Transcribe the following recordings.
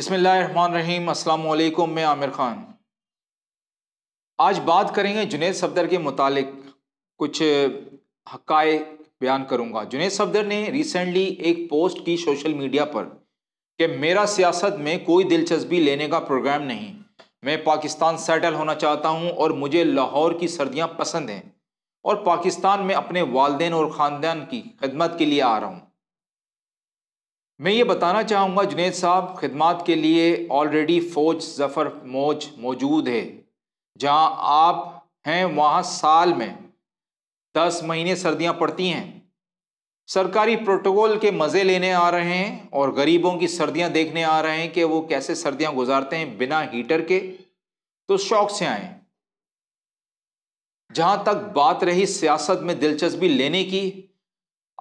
अस्सलाम अल्लाम मैं आमिर ख़ान आज बात करेंगे जुनेद सफदर के मुतालिक कुछ हकाय बयान करूंगा जुनेद सफदर ने रिसेंटली एक पोस्ट की सोशल मीडिया पर कि मेरा सियासत में कोई दिलचस्पी लेने का प्रोग्राम नहीं मैं पाकिस्तान सेटल होना चाहता हूं और मुझे लाहौर की सर्दियां पसंद हैं और पाकिस्तान में अपने वालदेन और ख़ानदान की खदमत के लिए आ रहा हूं मैं ये बताना चाहूँगा जुनेद साहब खिदमत के लिए ऑलरेडी फ़ौज जफ़र मौज मौजूद है जहाँ आप हैं वहाँ साल में दस महीने सर्दियाँ पड़ती हैं सरकारी प्रोटोकॉल के मज़े लेने आ रहे हैं और गरीबों की सर्दियाँ देखने आ रहे हैं कि वो कैसे सर्दियाँ गुजारते हैं बिना हीटर के तो शौक से आएँ जहाँ तक बात रही सियासत में दिलचस्पी लेने की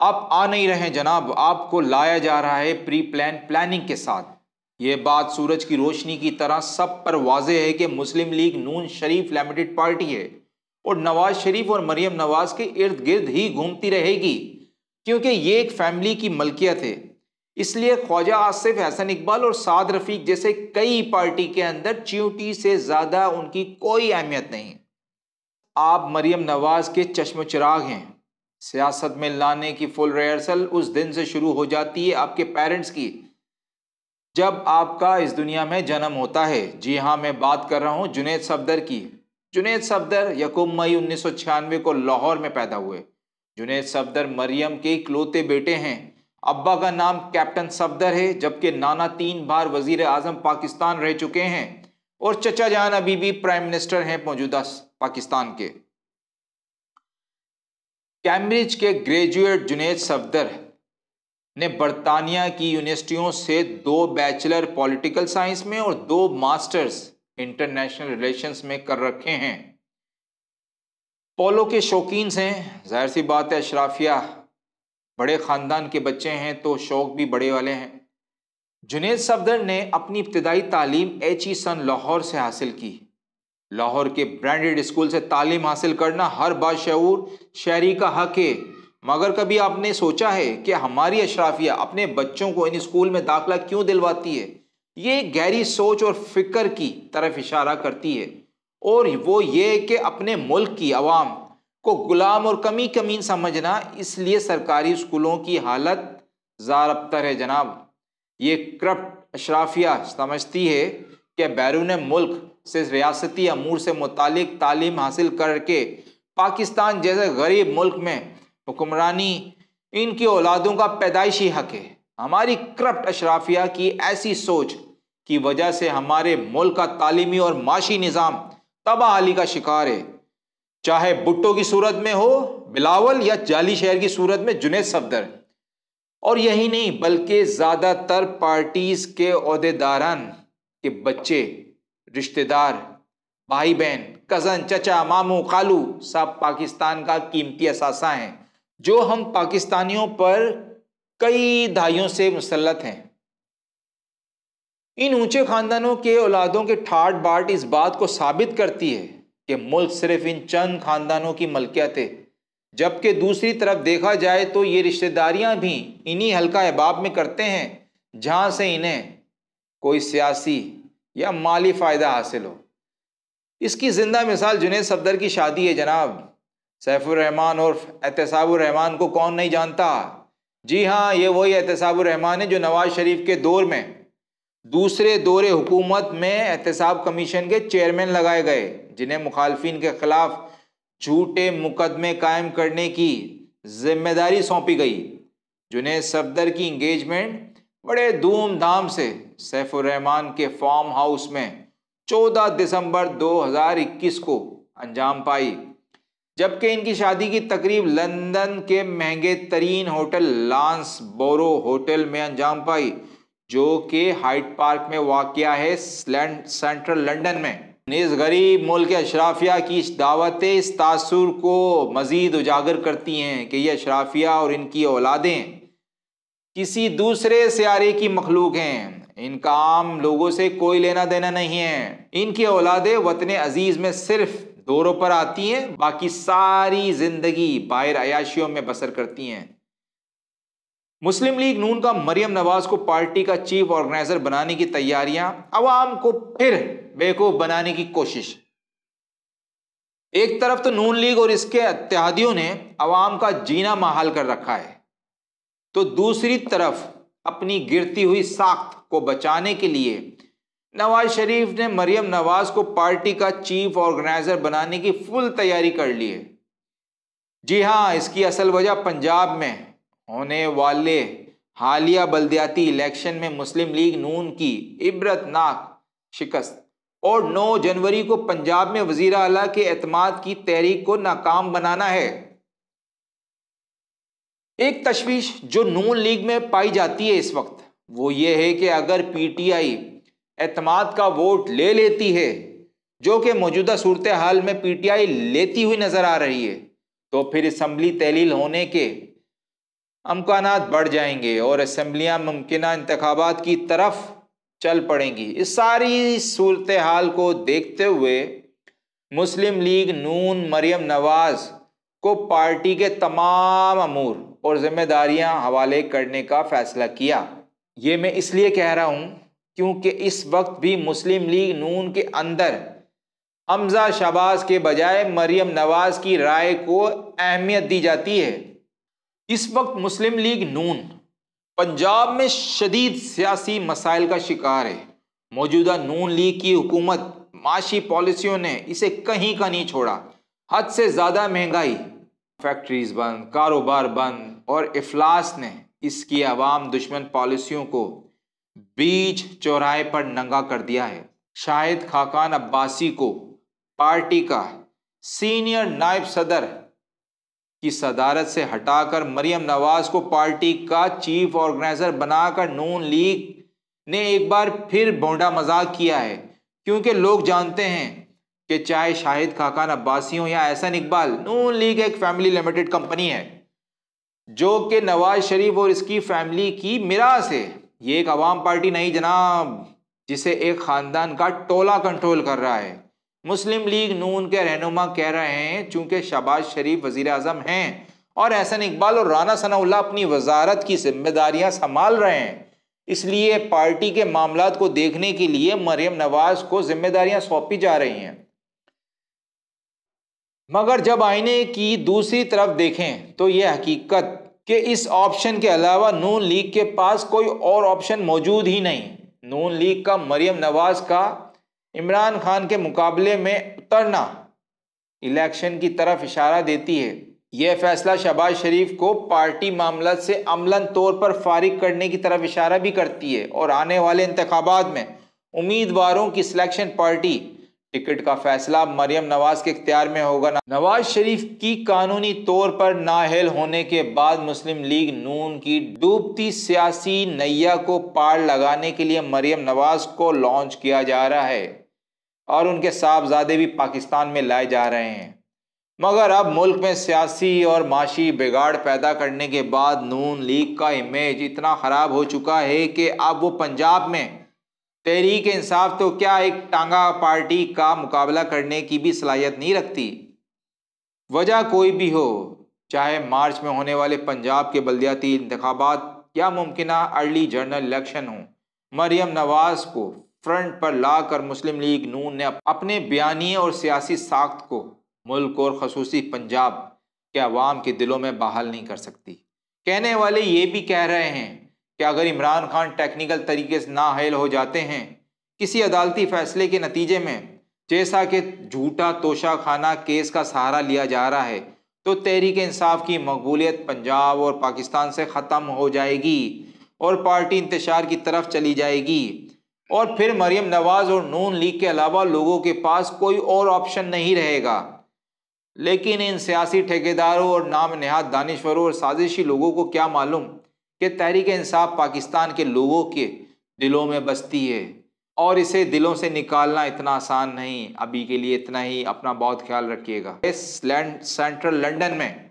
आप आ नहीं रहे जनाब आपको लाया जा रहा है प्री प्लान प्लानिंग के साथ ये बात सूरज की रोशनी की तरह सब पर वाजे है कि मुस्लिम लीग नून शरीफ लिमिटेड पार्टी है और नवाज शरीफ और मरियम नवाज के इर्द गिर्द ही घूमती रहेगी क्योंकि ये एक फैमिली की मलकियत है इसलिए ख्वाजा आसिफ हसन इकबाल और साद रफीक जैसे कई पार्टी के अंदर च्यूटी से ज़्यादा उनकी कोई अहमियत नहीं आप मरियम नवाज के चश्म चिराग हैं सियासत में लाने की फुल रिहर्सल उस दिन से शुरू हो जाती है आपके पेरेंट्स की जब आपका इस दुनिया में जन्म होता है जी हाँ मैं बात कर रहा हूँ जुनेद सफदर की जुनेद सफदर यकुम मई उन्नीस को लाहौर में पैदा हुए जुनेद सफदर मरियम के इकलौते बेटे हैं अब्बा का नाम कैप्टन सफदर है जबकि नाना तीन बार वजीर आजम पाकिस्तान रह चुके हैं और चचा जान अभी भी प्राइम मिनिस्टर हैं मौजूदा पाकिस्तान के कैम्ब्रिज के ग्रेजुएट जुनेद सफदर ने बरतानिया की यूनिवर्सिटियों से दो बैचलर पॉलिटिकल साइंस में और दो मास्टर्स इंटरनेशनल रिलेशंस में कर रखे हैं पोलो के शौकीन हैं जाहिर सी बात है अशराफिया बड़े ख़ानदान के बच्चे हैं तो शौक़ भी बड़े वाले हैं जुनेद सफदर ने अपनी इब्तदाई तालीम एच ई सन लाहौर से हासिल की लाहौर के ब्रांडेड स्कूल से तालीम हासिल करना हर बाशूर शहरी का हक है मगर कभी आपने सोचा है कि हमारी अशराफिया अपने बच्चों को इन स्कूल में दाखला क्यों दिलवाती है ये गहरी सोच और फिक्र की तरफ इशारा करती है और वो ये कि अपने मुल्क की आवाम को गुलाम और कमी कमीन समझना इसलिए सरकारी स्कूलों की हालत ज़ारबतर है जनाब ये करप्ट अशराफिया समझती है कि बैरून मुल्क से रियासती अमूर से मुतक तालीम हासिल करके पाकिस्तान जैसे गरीब मुल्क में हुक्मरानी इनकी औलादों का पैदाइशी हक है हमारी करप्ट अशराफिया की ऐसी सोच की वजह से हमारे मुल्क का तालीमी और माशी निज़ाम तबाहली का शिकार है चाहे भुट्टो की सूरत में हो बिलावल या जाली शहर की सूरत में जुनेद सफदर और यही नहीं बल्कि ज़्यादातर पार्टीज़ के अहदेदारान के बच्चे रिश्तेदार भाई बहन कज़न चचा मामू खालू सब पाकिस्तान का कीमती असासा हैं जो हम पाकिस्तानियों पर कई दहाइयों से मुसलत हैं इन ऊंचे ख़ानदानों के औलादों के ठाट बाट इस बात को साबित करती है कि मुल्क सिर्फ इन चंद ख़ानदानों की मलकियत है जबकि दूसरी तरफ देखा जाए तो ये रिश्तेदारियां भी इन्हीं हल्का अहबाब में करते हैं जहां से इन्हें कोई सियासी या माली फ़ायदा हासिल हो इसकी ज़िंदा मिसाल जुनेद सफदर की शादी है जनाब सैफुररहमान और एहतसाबुररहमान को कौन नहीं जानता जी हाँ ये वही एहतसाबुररहमान है जो नवाज शरीफ के दौर में दूसरे दौरे हुकूमत में एहतसाब कमीशन के चेयरमैन लगाए गए जिन्हें मुखालफी के ख़िलाफ़ झूठे मुकदमे कायम करने की जिम्मेदारी सौंपी गई जुनेद सफदर की इंगेजमेंट बड़े धूमधाम से सैफुररहमान के फार्म हाउस में 14 दिसंबर 2021 को अंजाम पाई जबकि इनकी शादी की तकरीब लंदन के महंगे तरीन होटल लांस बोरो होटल में अंजाम पाई जो कि हाइट पार्क में वाक़ है सेंट्रल लंदन में इस गरीब मुल्क अशराफिया की इस इस तासुर को मज़ीद उजागर करती हैं कि यह अशराफिया और इनकी औलादें किसी दूसरे सियारे की मखलूक हैं इनका आम लोगों से कोई लेना देना नहीं है इनकी औलादे वतन अजीज में सिर्फ दौरों पर आती हैं बाकी सारी जिंदगी बाहर अयाशियों में बसर करती हैं मुस्लिम लीग नून का मरियम नवाज को पार्टी का चीफ ऑर्गेनाइजर बनाने की तैयारियां अवाम को फिर बेवकूफ बनाने की कोशिश एक तरफ तो नून लीग और इसके इत्यादियों ने अवाम का जीना महाल कर रखा है तो दूसरी तरफ अपनी गिरती हुई साख्त को बचाने के लिए नवाज शरीफ ने मरियम नवाज को पार्टी का चीफ ऑर्गेनाइजर बनाने की फुल तैयारी कर ली है जी हाँ इसकी असल वजह पंजाब में होने वाले हालिया बलदियाती इलेक्शन में मुस्लिम लीग नून की इबरतनाक शिकस्त और 9 जनवरी को पंजाब में वजीर अला के अतमाद की तहरीक को नाकाम बनाना है एक तश्वीश जो नून लीग में पाई जाती है इस वक्त वो ये है कि अगर पीटीआई एतमाद का वोट ले लेती है जो कि मौजूदा सूरत हाल में पीटीआई लेती हुई नज़र आ रही है तो फिर इसम्बली तहलील होने के अमकान बढ़ जाएंगे और असम्बलियाँ मुमकिन इंतबात की तरफ चल पड़ेंगी इस सारी सूरत हाल को देखते हुए मुस्लिम लीग नून मरियम नवाज़ को पार्टी के तमाम अमूर और जिम्मेदारियां हवाले करने का फैसला किया ये मैं इसलिए कह रहा हूँ क्योंकि इस वक्त भी मुस्लिम लीग नून के अंदर हमजा शबाज के बजाय मरियम नवाज की राय को अहमियत दी जाती है इस वक्त मुस्लिम लीग नून पंजाब में शदीद सियासी मसाइल का शिकार है मौजूदा नून लीग की हुकूमत माशी पॉलिसियों ने इसे कहीं का नहीं छोड़ा हद से ज़्यादा महंगाई फैक्ट्रीज बंद कारोबार बंद और अफलास ने इसकी आवाम दुश्मन पॉलिसियों को बीच चौराहे पर नंगा कर दिया है शाहिद खाकान अब्बासी को पार्टी का सीनियर नायब सदर की सदारत से हटाकर मरियम नवाज को पार्टी का चीफ ऑर्गेनाइजर बनाकर नून लीग ने एक बार फिर बोंडा मजाक किया है क्योंकि लोग जानते हैं कि चाहे शाहिद खाकान अब्बासी हो या एहसन इकबाल नून लीग एक फैमिली लिमिटेड कंपनी है जो कि नवाज शरीफ और इसकी फैमिली की मिरास है ये एक अवाम पार्टी नहीं जनाब जिसे एक ख़ानदान का टोला कंट्रोल कर रहा है मुस्लिम लीग नून के रहनुमा कह रहे हैं चूँकि शहबाज शरीफ वज़ी अजम हैं और एहसन इकबाल और राना सनाउल्ला अपनी वजारत की जिम्मेदारियां संभाल रहे हैं इसलिए पार्टी के मामला को देखने के लिए मरियम नवाज को जिम्मेदारियां सौंपी जा रही हैं मगर जब आईने की दूसरी तरफ देखें तो यह हकीकत कि इस ऑप्शन के अलावा नून लीग के पास कोई और ऑप्शन मौजूद ही नहीं नून लीग का मरियम नवाज का इमरान खान के मुकाबले में उतरना इलेक्शन की तरफ इशारा देती है यह फैसला शहबाज शरीफ को पार्टी मामला से अमलन तौर पर फारिग करने की तरफ इशारा भी करती है और आने वाले इंतबात में उम्मीदवारों की सिलेक्शन पार्टी टिकट का फैसला मरियम नवाज के इख्तियार में होगा नवाज शरीफ की कानूनी तौर पर नाहल होने के बाद मुस्लिम लीग नून की डूबती सियासी नैया को पार लगाने के लिए मरियम नवाज को लॉन्च किया जा रहा है और उनके साहबजादे भी पाकिस्तान में लाए जा रहे हैं मगर अब मुल्क में सियासी और माशी बिगाड़ पैदा करने के बाद नून लीग का इमेज इतना ख़राब हो चुका है कि अब वो पंजाब में तहरीक इंसाफ तो क्या एक टांगा पार्टी का मुकाबला करने की भी सलाहियत नहीं रखती वजह कोई भी हो चाहे मार्च में होने वाले पंजाब के बलदियाती इंतबात या मुमकिन अर्ली जनरल इलेक्शन हो मरियम नवाज को फ्रंट पर लाकर मुस्लिम लीग नून ने अपने बयानी और सियासी साख्त को मुल्क और खसूसी पंजाब के अवाम के दिलों में बहाल नहीं कर सकती कहने वाले ये भी कह रहे हैं कि अगर इमरान खान टेक्निकल तरीके से ना नाहल हो जाते हैं किसी अदालती फैसले के नतीजे में जैसा कि झूठा तोशाखाना केस का सहारा लिया जा रहा है तो तहरीक इंसाफ की मकबूलियत पंजाब और पाकिस्तान से ख़त्म हो जाएगी और पार्टी इंतशार की तरफ चली जाएगी और फिर मरियम नवाज़ और नून लीग के अलावा लोगों के पास कोई और ऑप्शन नहीं रहेगा लेकिन इन सियासी ठेकेदारों और नाम नहाद दानश्वरों और साजिशी लोगों को क्या मालूम कि तहरीक इंसाफ पाकिस्तान के लोगों के दिलों में बसती है और इसे दिलों से निकालना इतना आसान नहीं अभी के लिए इतना ही अपना बहुत ख्याल रखिएगा इस लैंड सेंट्रल लंदन में